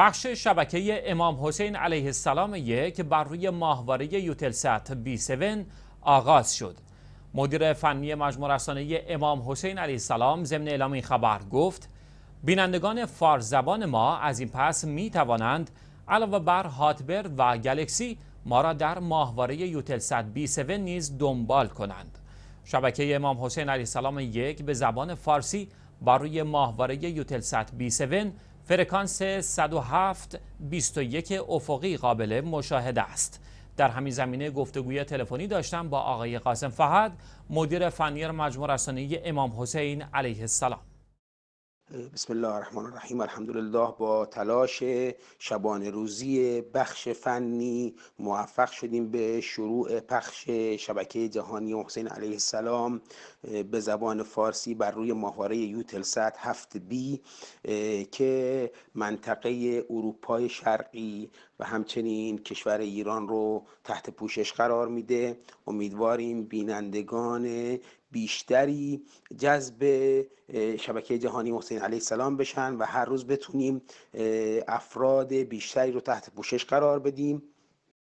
بخش شبکه امام حسین علیه السلام یک بر روی ماهواره یوتلسات بی 7 آغاز شد. مدیر فنی مجموع رسانه امام حسین علیه السلام ضمن اعلام این خبر گفت بینندگان زبان ما از این پس می توانند علاوه بر هاتبر و گلکسی ما را در ماهواره یوتلسات بی 7 نیز دنبال کنند. شبکه امام حسین علیه السلام یک به زبان فارسی بر روی ماهواره یوتلسات بی 7 فرکانس 107 21 افقی قابل مشاهده است در همین زمینه گفتگوی تلفنی داشتم با آقای قاسم فهد مدیر فنی مجموع رسانه امام حسین علیه السلام بسم الله الرحمن الرحیم الحمدلله با تلاش شبانه روزی بخش فنی موفق شدیم به شروع پخش شبکه جهانی حسین علیه السلام به زبان فارسی بر روی ماهواره یوتلسات 7 بی که منطقه اروپای شرقی و همچنین کشور ایران رو تحت پوشش قرار میده امیدواریم بینندگان بیشتری جذب شبکه جهانی حسین علیه السلام بشن و هر روز بتونیم افراد بیشتری رو تحت پوشش قرار بدیم